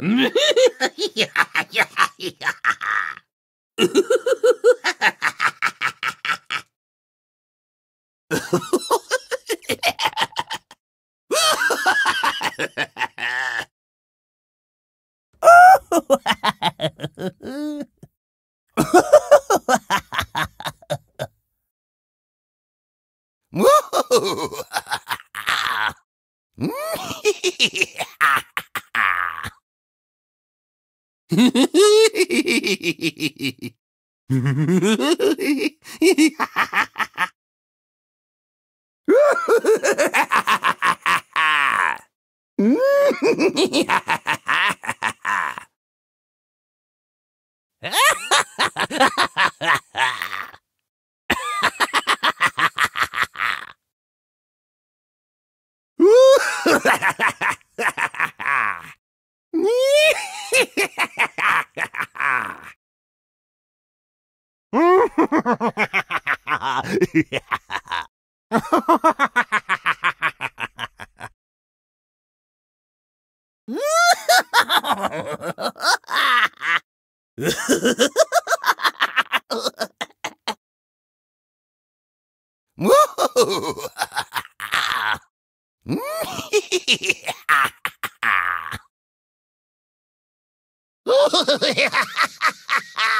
Woo! Ha ha ha! Ha ha ha ha!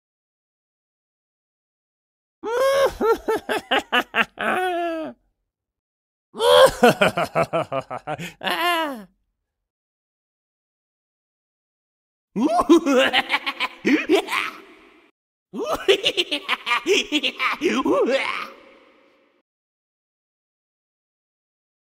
ah. Ooh,